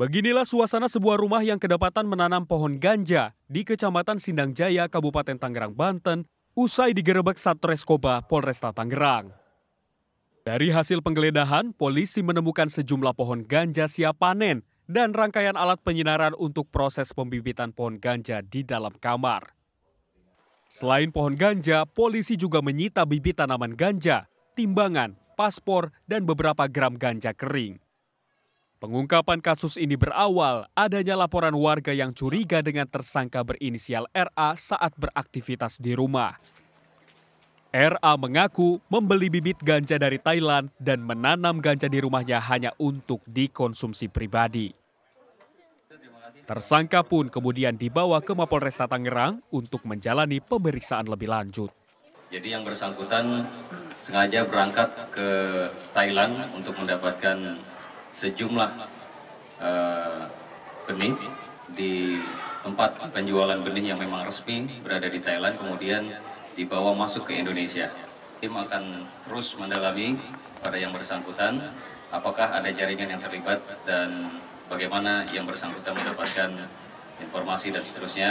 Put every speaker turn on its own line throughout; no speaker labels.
Beginilah suasana sebuah rumah yang kedapatan menanam pohon ganja di Kecamatan Sindang Jaya, Kabupaten Tangerang, Banten, usai digerebek Satreskoba Polresta Tangerang. Dari hasil penggeledahan, polisi menemukan sejumlah pohon ganja siap panen dan rangkaian alat penyinaran untuk proses pembibitan pohon ganja di dalam kamar. Selain pohon ganja, polisi juga menyita bibit tanaman ganja, timbangan, paspor, dan beberapa gram ganja kering. Pengungkapan kasus ini berawal adanya laporan warga yang curiga dengan tersangka berinisial RA saat beraktivitas di rumah. RA mengaku membeli bibit ganja dari Thailand dan menanam ganja di rumahnya hanya untuk dikonsumsi pribadi. Tersangka pun kemudian dibawa ke Mapolres Tangerang untuk menjalani pemeriksaan lebih lanjut.
Jadi yang bersangkutan sengaja berangkat ke Thailand untuk mendapatkan sejumlah uh, benih di tempat penjualan benih yang memang resmi berada di Thailand kemudian dibawa masuk ke Indonesia. Tim akan terus mendalami pada yang bersangkutan apakah ada jaringan yang terlibat dan bagaimana yang bersangkutan mendapatkan informasi dan seterusnya.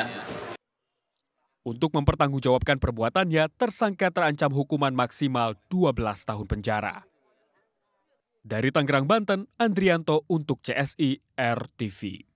Untuk mempertanggungjawabkan perbuatannya, tersangka terancam hukuman maksimal 12 tahun penjara. Dari Tangerang, Banten, Andrianto untuk CSI RTV.